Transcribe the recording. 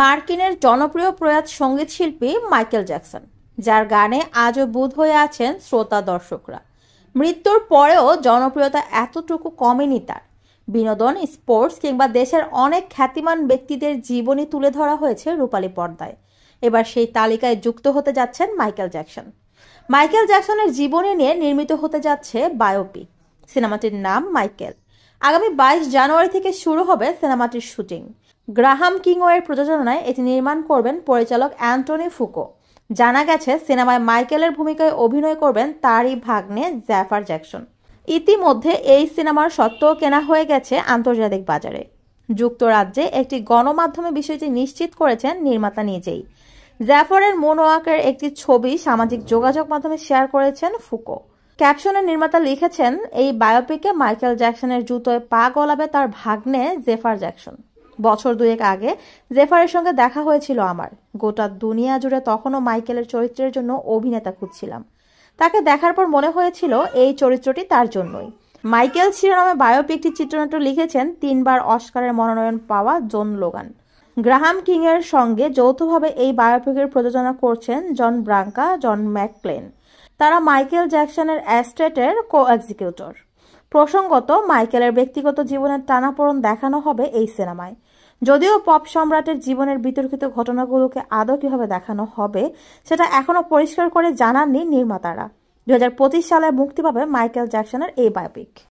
মার্কিনের জনপ্রিয় প্রয়াত সঙ্গীত শিল্পী মাইকেল জ্যাকসন যার গানে আজও বোধ হয়ে আছেন শ্রোতা দর্শকরা মৃত্যুর পরেও জনপ্রিয়তা এতটুকু কমেনি তার বিনোদন স্পোর্টস কিংবা দেশের অনেক খ্যাতিমান ব্যক্তিদের জীবনী তুলে ধরা হয়েছে রূপালী পর্দায় এবার সেই তালিকায় যুক্ত হতে যাচ্ছেন মাইকেল জ্যাকসন মাইকেল জ্যাকসনের জীবনী নিয়ে নির্মিত হতে যাচ্ছে বায়োপিক সিনেমাটির নাম মাইকেল আগামী বাইশ জানুয়ারি থেকে শুরু হবে সিনেমাটির শুটিং গ্রাহাম কিংওয়ের প্রযোজনায় এটি নির্মাণ করবেন পরিচালক অ্যান্টনি ফুকো জানা গেছে সিনেমায় মাইকেলের ভূমিকায় অভিনয় করবেন তারই ভাগ্নে জ্যাফার জ্যাকসন ইতিমধ্যে এই সিনেমার সত্ত্বেও কেনা হয়ে গেছে আন্তর্জাতিক বাজারে যুক্তরাজ্যে একটি গণমাধ্যমে বিষয়টি নিশ্চিত করেছেন নির্মাতা নিজেই জ্যাফরের মোনওয়াকের একটি ছবি সামাজিক যোগাযোগ মাধ্যমে শেয়ার করেছেন ফুকো ক্যাপশনের নির্মাতা লিখেছেন এই বায়োপিকে মাইকেল জ্যাকসনের জুতোয় পা গলাবে তার ভাগ্নে জেফার জ্যাকসন বছর দুয়েক আগে জেফারের সঙ্গে দেখা হয়েছিল আমার গোটা দুনিয়া জুড়ে তখনও মাইকেলের চরিত্রের জন্য অভিনেতা খুঁজছিলাম তাকে দেখার পর মনে হয়েছিল এই চরিত্রটি তার জন্যই মাইকেল শিরোনামে বায়োপিকটি চিত্রনাট্য লিখেছেন তিনবার অস্কারের মনোনয়ন পাওয়া জন লোগান গ্রাহাম কিংয়ের সঙ্গে যৌথভাবে এই বায়োপিকের প্রযোজনা করছেন জন ব্রাঙ্কা জন ম্যাকক্লেন তারা মাইকেল জ্যাকসনের অ্যাস্টেটের কো এক্সিকিউটর প্রসঙ্গত মাইকেলের ব্যক্তিগত জীবনের টানাপোড়ন দেখানো হবে এই সিনেমায় যদিও পপ সম্রাটের জীবনের বিতর্কিত ঘটনাগুলোকে আদৌ কিভাবে দেখানো হবে সেটা এখনও পরিষ্কার করে জানাননি নির্মাতারা দু সালে মুক্তি পাবে মাইকেল জ্যাকসনের এই বায়োপিক